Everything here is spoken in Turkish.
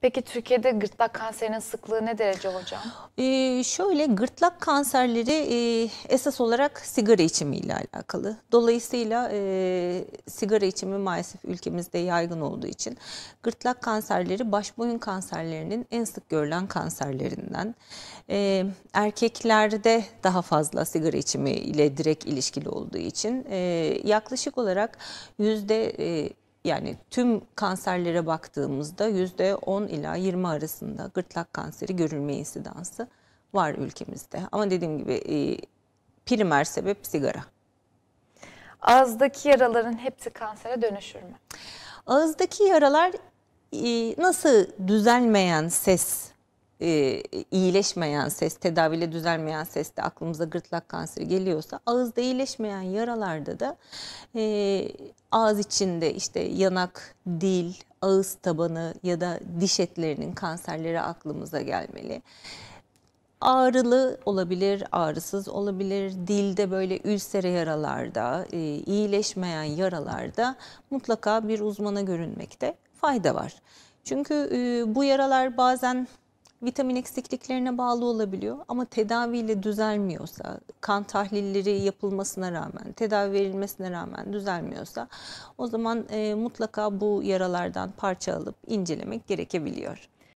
Peki Türkiye'de gırtlak kanserinin sıklığı ne derece hocam? Ee, şöyle gırtlak kanserleri e, esas olarak sigara içimi ile alakalı. Dolayısıyla e, sigara içimi maalesef ülkemizde yaygın olduğu için gırtlak kanserleri baş boyun kanserlerinin en sık görülen kanserlerinden. E, erkeklerde daha fazla sigara içimi ile direkt ilişkili olduğu için e, yaklaşık olarak yüzde... E, yani tüm kanserlere baktığımızda %10 ila 20 arasında gırtlak kanseri görülme insidansı var ülkemizde. Ama dediğim gibi e, primer sebep sigara. Ağızdaki yaraların hepsi kansere dönüşür mü? Ağızdaki yaralar e, nasıl düzelmeyen ses e, iyileşmeyen ses, tedaviyle düzelmeyen seste aklımıza gırtlak kanseri geliyorsa ağızda iyileşmeyen yaralarda da e, ağız içinde işte yanak, dil, ağız tabanı ya da diş etlerinin kanserleri aklımıza gelmeli. Ağrılı olabilir, ağrısız olabilir. Dilde böyle ülsere yaralarda, e, iyileşmeyen yaralarda mutlaka bir uzmana görünmekte fayda var. Çünkü e, bu yaralar bazen vitamin eksikliklerine bağlı olabiliyor ama tedaviyle düzelmiyorsa, kan tahlilleri yapılmasına rağmen, tedavi verilmesine rağmen düzelmiyorsa o zaman e, mutlaka bu yaralardan parça alıp incelemek gerekebiliyor.